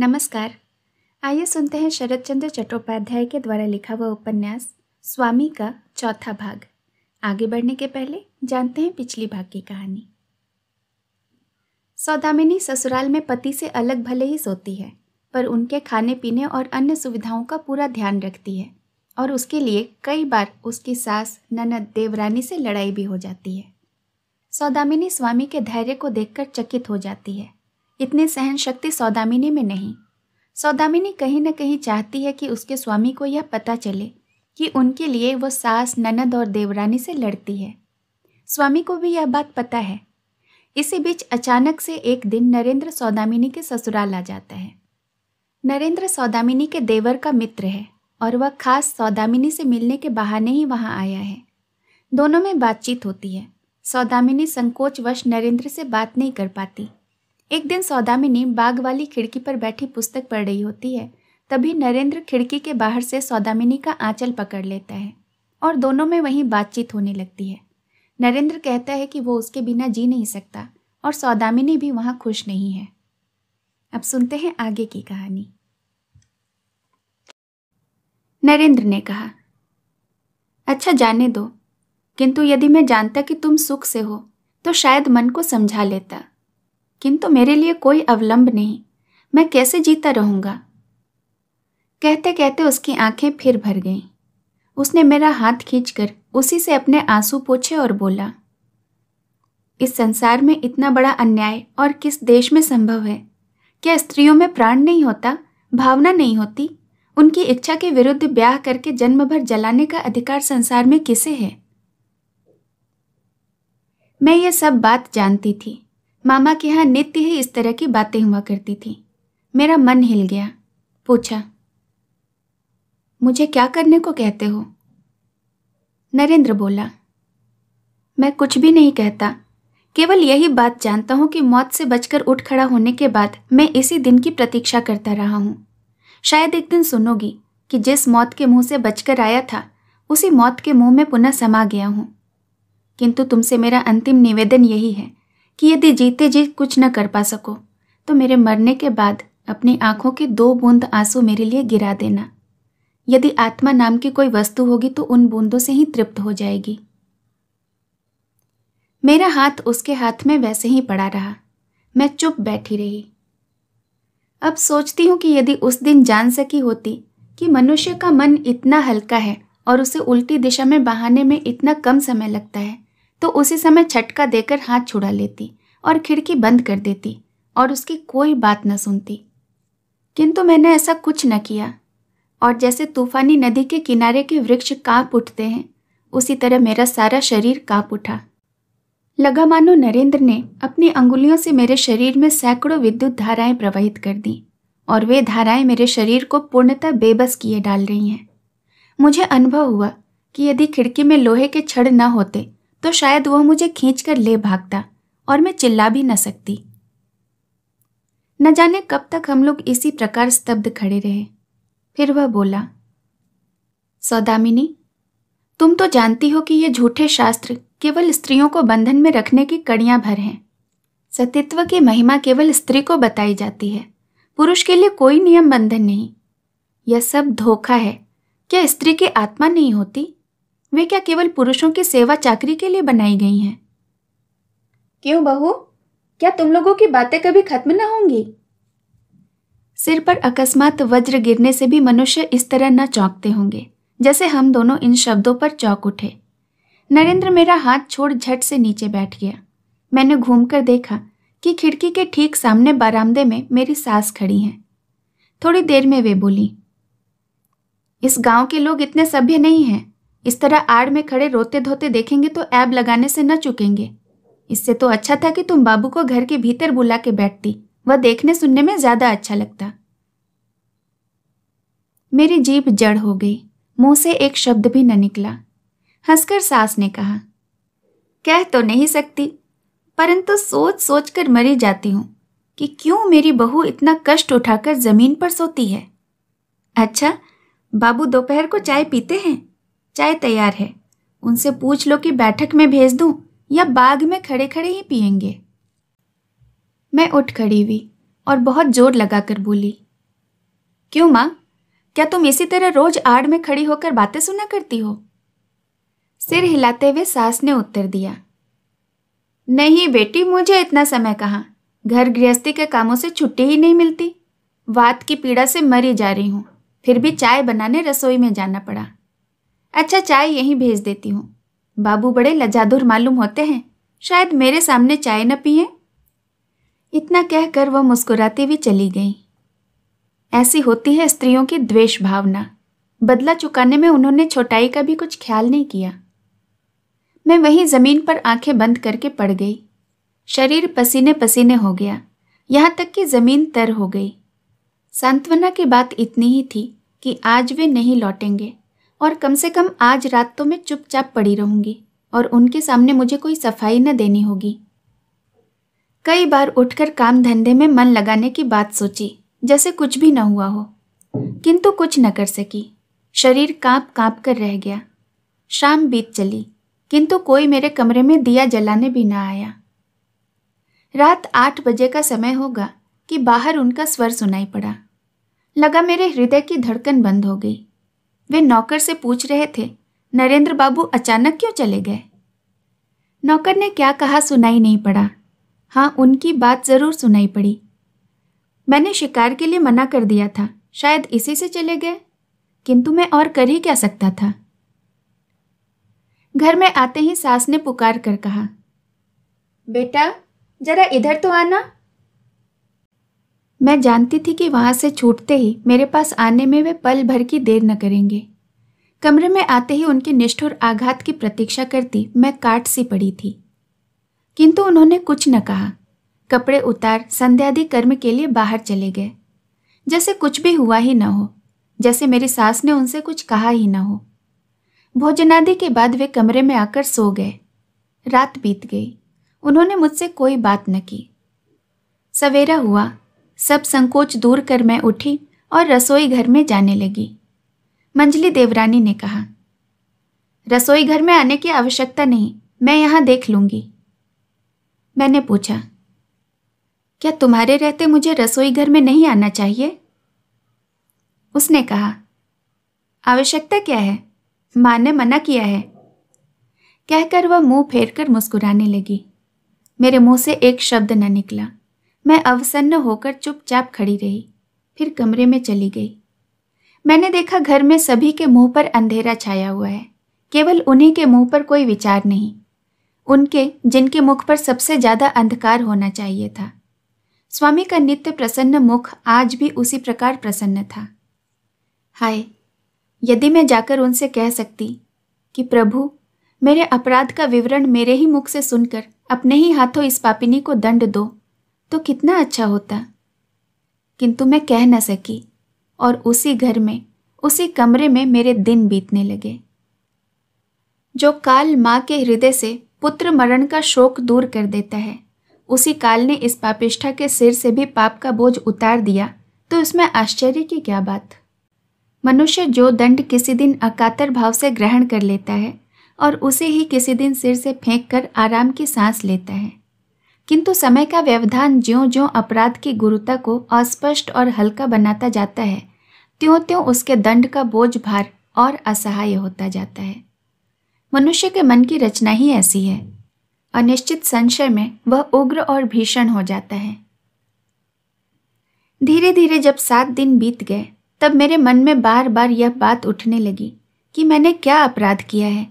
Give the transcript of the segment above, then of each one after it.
नमस्कार आइए सुनते हैं शरद चंद्र चट्टोपाध्याय के द्वारा लिखा हुआ उपन्यास स्वामी का चौथा भाग आगे बढ़ने के पहले जानते हैं पिछली भाग की कहानी सौदामिनी ससुराल में पति से अलग भले ही सोती है पर उनके खाने पीने और अन्य सुविधाओं का पूरा ध्यान रखती है और उसके लिए कई बार उसकी सास ननद देवरानी से लड़ाई भी हो जाती है सौदामिनी स्वामी के धैर्य को देखकर चकित हो जाती है इतने सहन शक्ति सौदामिनी में नहीं सौदामिनी कहीं न कहीं चाहती है कि उसके स्वामी को यह पता चले कि उनके लिए वो सास ननद और देवरानी से लड़ती है स्वामी को भी यह बात पता है इसी बीच अचानक से एक दिन नरेंद्र सौदामिनी के ससुराल आ जाता है नरेंद्र सौदामिनी के देवर का मित्र है और वह खास सौदामिनी से मिलने के बहाने ही वहाँ आया है दोनों में बातचीत होती है सौदामिनी संकोचवश नरेंद्र से बात नहीं कर पाती एक दिन सौदामिनी बाग वाली खिड़की पर बैठी पुस्तक पढ़ रही होती है तभी नरेंद्र खिड़की के बाहर से सौदामिनी का आंचल पकड़ लेता है और दोनों में वहीं बातचीत होने लगती है नरेंद्र कहता है कि वो उसके बिना जी नहीं सकता और सौदामिनी भी वहाँ खुश नहीं है अब सुनते हैं आगे की कहानी नरेंद्र ने कहा अच्छा जाने दो किंतु यदि मैं जानता कि तुम सुख से हो तो शायद मन को समझा लेता किंतु मेरे लिए कोई अवलंब नहीं मैं कैसे जीता रहूंगा कहते कहते उसकी आंखें फिर भर गईं उसने मेरा हाथ खींचकर उसी से अपने आंसू पोछे और बोला इस संसार में इतना बड़ा अन्याय और किस देश में संभव है क्या स्त्रियों में प्राण नहीं होता भावना नहीं होती उनकी इच्छा के विरुद्ध ब्याह करके जन्म भर जलाने का अधिकार संसार में किसे है मैं ये सब बात जानती थी मामा के यहाँ नित्य ही इस तरह की बातें हुआ करती थी मेरा मन हिल गया पूछा मुझे क्या करने को कहते हो नरेंद्र बोला मैं कुछ भी नहीं कहता केवल यही बात जानता हूं कि मौत से बचकर उठ खड़ा होने के बाद मैं इसी दिन की प्रतीक्षा करता रहा हूं शायद एक दिन सुनोगी कि जिस मौत के मुंह से बचकर आया था उसी मौत के मुंह में पुनः समा गया हूं किंतु तुमसे मेरा अंतिम निवेदन यही है कि यदि जीते जी कुछ न कर पा सको तो मेरे मरने के बाद अपनी आंखों के दो बूंद आंसू मेरे लिए गिरा देना यदि आत्मा नाम की कोई वस्तु होगी तो उन बूंदों से ही तृप्त हो जाएगी मेरा हाथ उसके हाथ में वैसे ही पड़ा रहा मैं चुप बैठी रही अब सोचती हूं कि यदि उस दिन जान सकी होती कि मनुष्य का मन इतना हल्का है और उसे उल्टी दिशा में बहाने में इतना कम समय लगता है तो उसी समय छटका देकर हाथ छुड़ा लेती और खिड़की बंद कर देती और उसकी कोई बात न सुनती किंतु मैंने ऐसा कुछ न किया और जैसे तूफानी नदी के किनारे के वृक्ष कांप उठते हैं उसी तरह मेरा सारा शरीर कांप उठा लगा मानो नरेंद्र ने अपनी अंगुलियों से मेरे शरीर में सैकड़ों विद्युत धाराएं प्रवाहित कर दी और वे धाराएं मेरे शरीर को पूर्णतः बेबस किए डाल रही हैं मुझे अनुभव हुआ कि यदि खिड़की में लोहे के छड़ न होते तो शायद वह मुझे खींच कर ले भागता और मैं चिल्ला भी न सकती न जाने कब तक हम लोग इसी प्रकार स्तब्ध खड़े रहे फिर वह बोला सौदामिनी तुम तो जानती हो कि ये झूठे शास्त्र केवल स्त्रियों को बंधन में रखने की कड़ियां भर हैं सतीत्व की महिमा केवल स्त्री को बताई जाती है पुरुष के लिए कोई नियम बंधन नहीं यह सब धोखा है क्या स्त्री की आत्मा नहीं होती वे क्या केवल पुरुषों की सेवा चाकरी के लिए बनाई गई हैं क्यों बहू क्या तुम लोगों की बातें कभी खत्म ना होंगी सिर पर अकस्मात वज्र गिरने से भी मनुष्य इस तरह न चौंकते होंगे जैसे हम दोनों इन शब्दों पर चौक उठे नरेंद्र मेरा हाथ छोड़ झट से नीचे बैठ गया मैंने घूमकर देखा कि खिड़की के ठीक सामने बरामदे में मेरी सास खड़ी हैं थोड़ी देर में वे बोली इस गांव के लोग इतने सभ्य नहीं हैं इस तरह आड़ में खड़े रोते धोते देखेंगे तो ऐब लगाने से न चुकेंगे इससे तो अच्छा था कि तुम बाबू को घर के भीतर बुला के बैठती वह देखने सुनने में ज्यादा अच्छा लगता मेरी जीभ जड़ हो गई मुंह से एक शब्द भी न निकला हंसकर सास ने कहा कह तो नहीं सकती परंतु सोच सोच कर मरी जाती हूं कि क्यों मेरी बहू इतना कष्ट उठाकर जमीन पर सोती है अच्छा बाबू दोपहर को चाय पीते हैं चाय तैयार है उनसे पूछ लो कि बैठक में भेज दूं या बाग में खड़े खड़े ही पियेंगे मैं उठ खड़ी हुई और बहुत जोर लगाकर बोली क्यों माँ क्या तुम इसी तरह रोज आड़ में खड़ी होकर बातें सुना करती हो सिर हिलाते हुए सास ने उत्तर दिया नहीं बेटी मुझे इतना समय कहाँ घर गृहस्थी के कामों से छुट्टी ही नहीं मिलती वात की पीड़ा से मरी जा रही हूं फिर भी चाय बनाने रसोई में जाना पड़ा अच्छा चाय यहीं भेज देती हूँ बाबू बड़े लजादुर मालूम होते हैं शायद मेरे सामने चाय न पिए इतना कहकर वह मुस्कुराती हुई चली गई ऐसी होती है स्त्रियों की द्वेष भावना बदला चुकाने में उन्होंने छोटाई का भी कुछ ख्याल नहीं किया मैं वहीं ज़मीन पर आंखें बंद करके पड़ गई शरीर पसीने पसीने हो गया यहाँ तक कि ज़मीन तर हो गई सांत्वना की बात इतनी ही थी कि आज वे नहीं लौटेंगे और कम से कम आज रात तो मैं चुपचाप पड़ी रहूंगी और उनके सामने मुझे कोई सफाई न देनी होगी कई बार उठकर काम धंधे में मन लगाने की बात सोची जैसे कुछ भी न हुआ हो किंतु कुछ न कर सकी शरीर कांप कांप कर रह गया शाम बीत चली किंतु कोई मेरे कमरे में दिया जलाने भी ना आया रात आठ बजे का समय होगा कि बाहर उनका स्वर सुनाई पड़ा लगा मेरे हृदय की धड़कन बंद हो गई वे नौकर से पूछ रहे थे नरेंद्र बाबू अचानक क्यों चले गए नौकर ने क्या कहा सुनाई नहीं पड़ा हाँ उनकी बात ज़रूर सुनाई पड़ी मैंने शिकार के लिए मना कर दिया था शायद इसी से चले गए किंतु मैं और कर ही क्या सकता था घर में आते ही सास ने पुकार कर कहा बेटा जरा इधर तो आना मैं जानती थी कि वहाँ से छूटते ही मेरे पास आने में वे पल भर की देर न करेंगे कमरे में आते ही उनके निष्ठुर आघात की प्रतीक्षा करती मैं काट सी पड़ी थी किंतु उन्होंने कुछ न कहा कपड़े उतार संध्यादि कर्म के लिए बाहर चले गए जैसे कुछ भी हुआ ही न हो जैसे मेरी सास ने उनसे कुछ कहा ही न हो भोजनादि के बाद वे कमरे में आकर सो गए रात बीत गई उन्होंने मुझसे कोई बात न की सवेरा हुआ सब संकोच दूर कर मैं उठी और रसोई घर में जाने लगी मंजली देवरानी ने कहा रसोई घर में आने की आवश्यकता नहीं मैं यहां देख लूंगी मैंने पूछा क्या तुम्हारे रहते मुझे रसोई घर में नहीं आना चाहिए उसने कहा आवश्यकता क्या है मां ने मना किया है कहकर वह मुंह फेरकर मुस्कुराने लगी मेरे मुंह से एक शब्द न निकला मैं अवसन्न होकर चुपचाप खड़ी रही फिर कमरे में चली गई मैंने देखा घर में सभी के मुंह पर अंधेरा छाया हुआ है केवल उन्हीं के मुंह पर कोई विचार नहीं उनके जिनके मुख पर सबसे ज्यादा अंधकार होना चाहिए था स्वामी का नित्य प्रसन्न मुख आज भी उसी प्रकार प्रसन्न था हाय यदि मैं जाकर उनसे कह सकती कि प्रभु मेरे अपराध का विवरण मेरे ही मुख से सुनकर अपने ही हाथों इस पापिनी को दंड दो तो कितना अच्छा होता किंतु मैं कह न सकी और उसी घर में उसी कमरे में मेरे दिन बीतने लगे जो काल माँ के हृदय से पुत्र मरण का शोक दूर कर देता है उसी काल ने इस पापिष्ठा के सिर से भी पाप का बोझ उतार दिया तो इसमें आश्चर्य की क्या बात मनुष्य जो दंड किसी दिन अकातर भाव से ग्रहण कर लेता है और उसे ही किसी दिन सिर से फेंक कर आराम की सांस लेता है किंतु समय का व्यवधान ज्यो ज्यो अपराध की गुरुता को अस्पष्ट और हल्का बनाता जाता है त्यों त्यों उसके दंड का बोझ भार और असहाय होता जाता है मनुष्य के मन की रचना ही ऐसी है अनिश्चित संशय में वह उग्र और भीषण हो जाता है धीरे धीरे जब सात दिन बीत गए तब मेरे मन में बार बार यह बात उठने लगी कि मैंने क्या अपराध किया है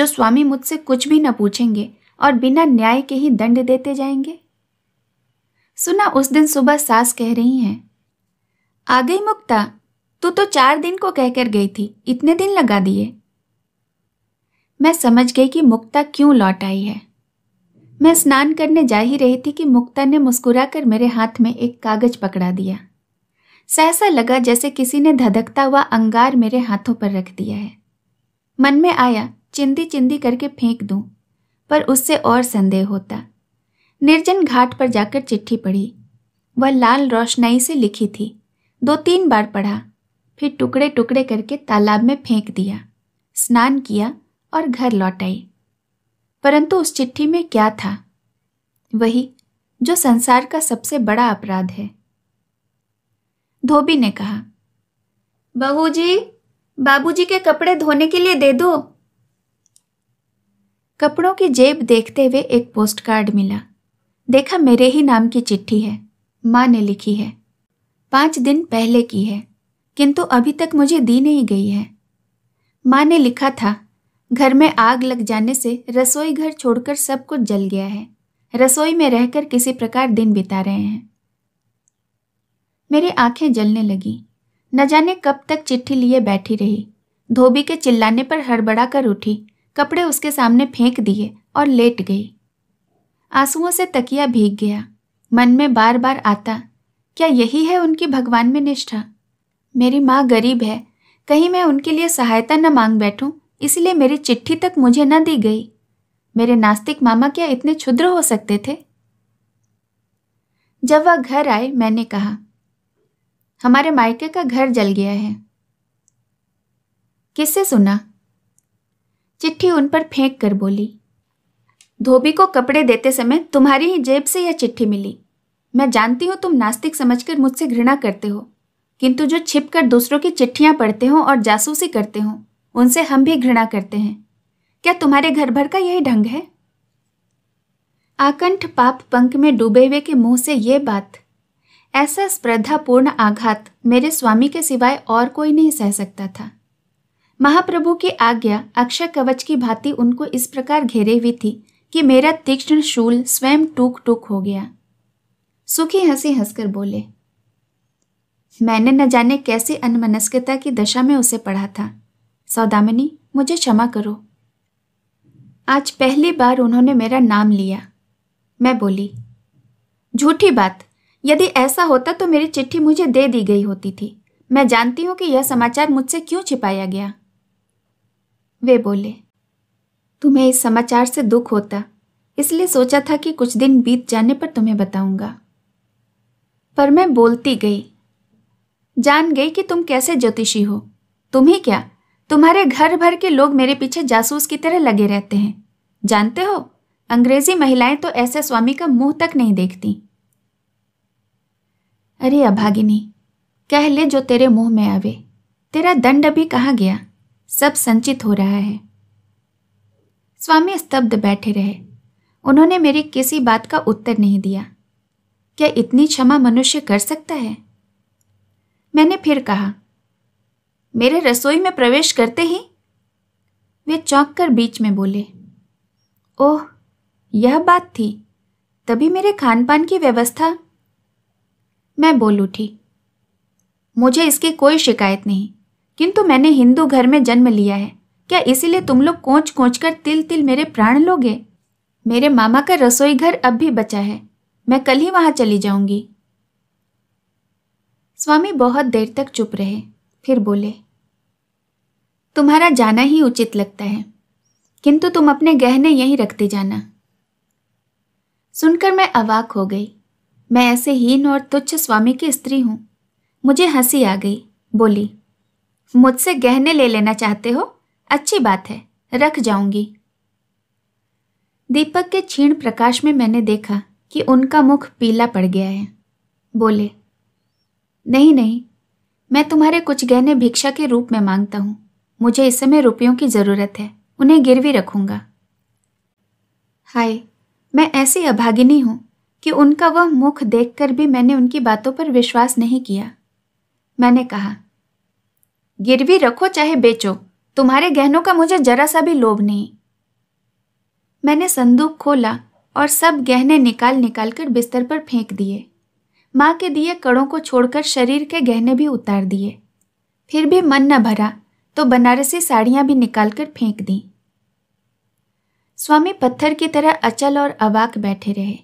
जो स्वामी मुझसे कुछ भी न पूछेंगे और बिना न्याय के ही दंड देते जाएंगे सुना उस दिन सुबह सास कह रही हैं आ गई मुक्ता तू तो चार दिन को कहकर गई थी इतने दिन लगा दिए मैं समझ गई कि मुक्ता क्यों लौट आई है मैं स्नान करने जा ही रही थी कि मुक्ता ने मुस्कुराकर मेरे हाथ में एक कागज पकड़ा दिया सहसा लगा जैसे किसी ने धधकता हुआ अंगार मेरे हाथों पर रख दिया है मन में आया चिंदी चिंदी करके फेंक दूं, पर उससे और संदेह होता निर्जन घाट पर जाकर चिट्ठी पढ़ी वह लाल रोशनाई से लिखी थी दो तीन बार पढ़ा फिर टुकड़े टुकड़े करके तालाब में फेंक दिया स्नान किया और घर लौट आई परंतु उस चिट्ठी में क्या था वही जो संसार का सबसे बड़ा अपराध है धोबी ने कहा बहू जी बाबूजी के कपड़े धोने के लिए दे दो कपड़ों की जेब देखते हुए एक पोस्ट कार्ड मिला देखा मेरे ही नाम की चिट्ठी है माँ ने लिखी है पांच दिन पहले की है किंतु अभी तक मुझे दी नहीं गई है माँ ने लिखा था घर में आग लग जाने से रसोई घर छोड़कर सब कुछ जल गया है रसोई में रहकर किसी प्रकार दिन बिता रहे हैं मेरी आंखें जलने लगी न जाने कब तक चिट्ठी लिए बैठी रही धोबी के चिल्लाने पर हड़बड़ा कर उठी कपड़े उसके सामने फेंक दिए और लेट गई आंसुओं से तकिया भीग गया मन में बार बार आता क्या यही है उनकी भगवान में निष्ठा मेरी माँ गरीब है कहीं मैं उनके लिए सहायता न मांग बैठूं इसलिए मेरी चिट्ठी तक मुझे न दी गई मेरे नास्तिक मामा क्या इतने क्षुद्र हो सकते थे जब वह घर आए मैंने कहा हमारे मायके का घर जल गया है किससे सुना चिट्ठी उन पर फेंक कर बोली धोबी को कपड़े देते समय तुम्हारी ही जेब से यह चिट्ठी मिली मैं जानती हूँ तुम नास्तिक समझकर मुझसे घृणा करते हो किंतु जो छिप कर दूसरों की चिट्ठियाँ पढ़ते हो और जासूसी करते हो उनसे हम भी घृणा करते हैं क्या तुम्हारे घर भर का यही ढंग है आकंठ पाप पंख में डूबे हुए के मुंह से ये बात ऐसा स्पर्धापूर्ण आघात मेरे स्वामी के सिवाय और कोई नहीं सह सकता था महाप्रभु की आज्ञा अक्षय कवच की भांति उनको इस प्रकार घेरे हुई थी कि मेरा तीक्ष्ण शूल स्वयं टूक टूक हो गया सुखी हंसी हंसकर बोले मैंने न जाने कैसी अनमनस्कता की दशा में उसे पढ़ा था सौदामिनी मुझे क्षमा करो आज पहली बार उन्होंने मेरा नाम लिया मैं बोली झूठी बात यदि ऐसा होता तो मेरी चिट्ठी मुझे दे दी गई होती थी मैं जानती हूं कि यह समाचार मुझसे क्यों छिपाया गया वे बोले तुम्हें इस समाचार से दुख होता इसलिए सोचा था कि कुछ दिन बीत जाने पर तुम्हें बताऊंगा पर मैं बोलती गई जान गई कि तुम कैसे ज्योतिषी हो तुम ही क्या तुम्हारे घर भर के लोग मेरे पीछे जासूस की तरह लगे रहते हैं जानते हो अंग्रेजी महिलाएं तो ऐसे स्वामी का मुंह तक नहीं देखती अरे अभागिनी कह ले जो तेरे मुंह में आवे तेरा दंड अभी कहाँ गया सब संचित हो रहा है स्वामी स्तब्ध बैठे रहे उन्होंने मेरी किसी बात का उत्तर नहीं दिया क्या इतनी क्षमा मनुष्य कर सकता है मैंने फिर कहा मेरे रसोई में प्रवेश करते ही वे चौंक कर बीच में बोले ओह यह बात थी तभी मेरे खान पान की व्यवस्था मैं बोल उठी मुझे इसकी कोई शिकायत नहीं किंतु मैंने हिंदू घर में जन्म लिया है क्या इसीलिए तुम लोग कोच कोच कर तिल तिल मेरे प्राण लोगे मेरे मामा का रसोई घर अब भी बचा है मैं कल ही वहां चली जाऊंगी स्वामी बहुत देर तक चुप रहे फिर बोले तुम्हारा जाना ही उचित लगता है किंतु तुम अपने गहने यहीं रखते जाना सुनकर मैं अवाक हो गई मैं ऐसे हीन और तुच्छ स्वामी की स्त्री हूं मुझे हंसी आ गई बोली मुझसे गहने ले लेना चाहते हो अच्छी बात है रख जाऊंगी दीपक के क्षीण प्रकाश में मैंने देखा कि उनका मुख पीला पड़ गया है बोले नहीं नहीं मैं तुम्हारे कुछ गहने भिक्षा के रूप में मांगता हूं मुझे इस समय रुपयों की ज़रूरत है उन्हें गिरवी रखूंगा हाय मैं ऐसी अभागिनी हूं कि उनका वह मुख देखकर भी मैंने उनकी बातों पर विश्वास नहीं किया मैंने कहा गिरवी रखो चाहे बेचो तुम्हारे गहनों का मुझे जरा सा भी लोभ नहीं मैंने संदूक खोला और सब गहने निकाल निकाल कर बिस्तर पर फेंक दिए माँ के दिए कड़ों को छोड़कर शरीर के गहने भी उतार दिए फिर भी मन न भरा तो बनारसी साड़ियाँ भी निकाल कर फेंक दी स्वामी पत्थर की तरह अचल और अवाक बैठे रहे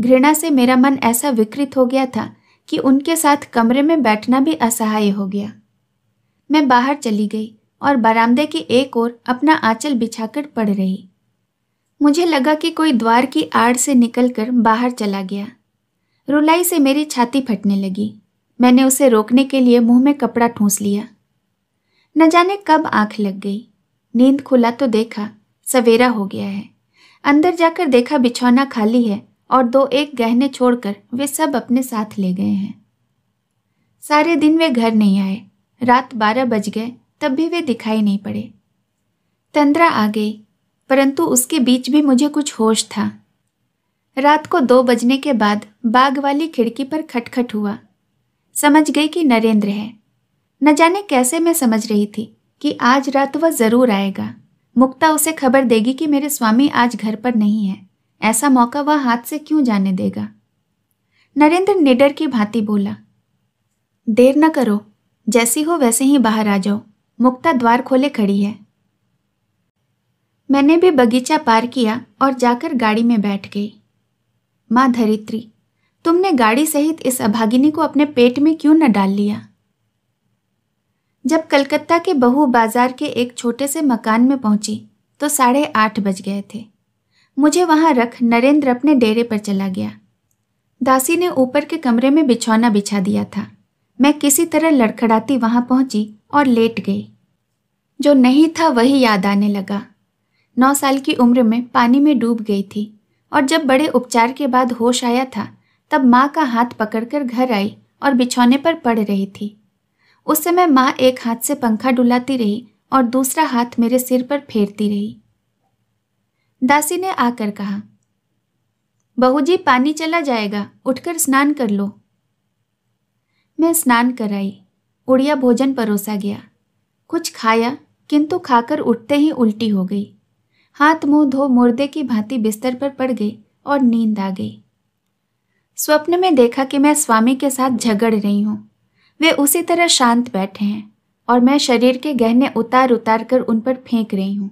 घृणा से मेरा मन ऐसा विकृत हो गया था कि उनके साथ कमरे में बैठना भी असहाय हो गया मैं बाहर चली गई और बरामदे की एक ओर अपना आंचल बिछाकर पड़ रही मुझे लगा कि कोई द्वार की आड़ से निकलकर बाहर चला गया रुलाई से मेरी छाती फटने लगी मैंने उसे रोकने के लिए मुंह में कपड़ा ठूंस लिया न जाने कब आंख लग गई नींद खुला तो देखा सवेरा हो गया है अंदर जाकर देखा बिछौना खाली है और दो एक गहने छोड़कर वे सब अपने साथ ले गए हैं सारे दिन वे घर नहीं आए रात बारह बज गए तब भी वे दिखाई नहीं पड़े तंद्रा आ गई परंतु उसके बीच भी मुझे कुछ होश था रात को दो बजने के बाद बाग वाली खिड़की पर खटखट हुआ समझ गई कि नरेंद्र है न जाने कैसे मैं समझ रही थी कि आज रात वह जरूर आएगा मुक्ता उसे खबर देगी कि मेरे स्वामी आज घर पर नहीं है ऐसा मौका वह हाथ से क्यों जाने देगा नरेंद्र निडर की भांति बोला देर न करो जैसी हो वैसे ही बाहर आ जाओ मुक्ता द्वार खोले खड़ी है मैंने भी बगीचा पार किया और जाकर गाड़ी में बैठ गई माँ धरित्री तुमने गाड़ी सहित इस अभागिनी को अपने पेट में क्यों न डाल लिया जब कलकत्ता के बहू बाजार के एक छोटे से मकान में पहुंची तो साढ़े आठ बज गए थे मुझे वहां रख नरेंद्र अपने डेरे पर चला गया दासी ने ऊपर के कमरे में बिछौना बिछा दिया था मैं किसी तरह लड़खड़ाती वहां पहुंची और लेट गई जो नहीं था वही याद आने लगा नौ साल की उम्र में पानी में डूब गई थी और जब बड़े उपचार के बाद होश आया था तब माँ का हाथ पकड़कर घर आई और बिछौने पर पड़ रही थी उस समय माँ एक हाथ से पंखा डुलाती रही और दूसरा हाथ मेरे सिर पर फेरती रही दासी ने आकर कहा बहू जी पानी चला जाएगा उठकर स्नान कर लो उन्हें स्नान कराई उड़िया भोजन परोसा गया कुछ खाया किंतु खाकर उठते ही उल्टी हो गई हाथ मुंह धो मुर्दे की भांति बिस्तर पर पड़ गई और नींद आ गई स्वप्न में देखा कि मैं स्वामी के साथ झगड़ रही हूँ वे उसी तरह शांत बैठे हैं और मैं शरीर के गहने उतार उतार कर उन पर फेंक रही हूँ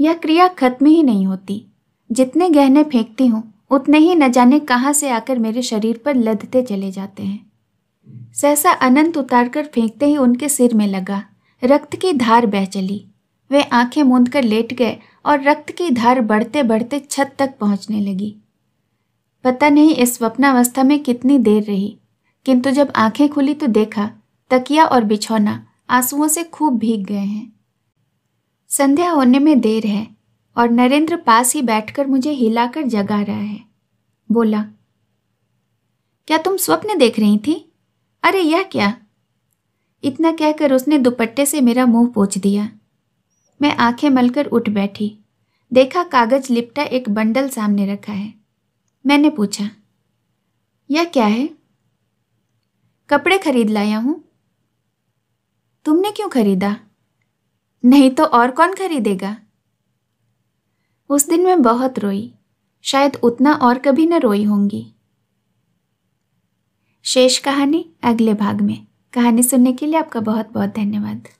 यह क्रिया खत्म ही नहीं होती जितने गहने फेंकती हूँ उतने ही न जाने कहाँ से आकर मेरे शरीर पर लदते चले जाते हैं सहसा अनंत उतारकर फेंकते ही उनके सिर में लगा रक्त की धार बह चली वे आंखें मूंद कर लेट गए और रक्त की धार बढ़ते बढ़ते छत तक पहुंचने लगी पता नहीं इस स्वप्नावस्था में कितनी देर रही किंतु जब आंखें खुली तो देखा तकिया और बिछौना आंसुओं से खूब भीग गए हैं संध्या होने में देर है और नरेंद्र पास ही बैठकर मुझे हिलाकर जगा रहा है बोला क्या तुम स्वप्न देख रही थी अरे यह क्या इतना कहकर उसने दुपट्टे से मेरा मुंह पोछ दिया मैं आंखें मलकर उठ बैठी देखा कागज लिपटा एक बंडल सामने रखा है मैंने पूछा यह क्या है कपड़े खरीद लाया हूं तुमने क्यों खरीदा नहीं तो और कौन खरीदेगा उस दिन मैं बहुत रोई शायद उतना और कभी न रोई होंगी शेष कहानी अगले भाग में कहानी सुनने के लिए आपका बहुत बहुत धन्यवाद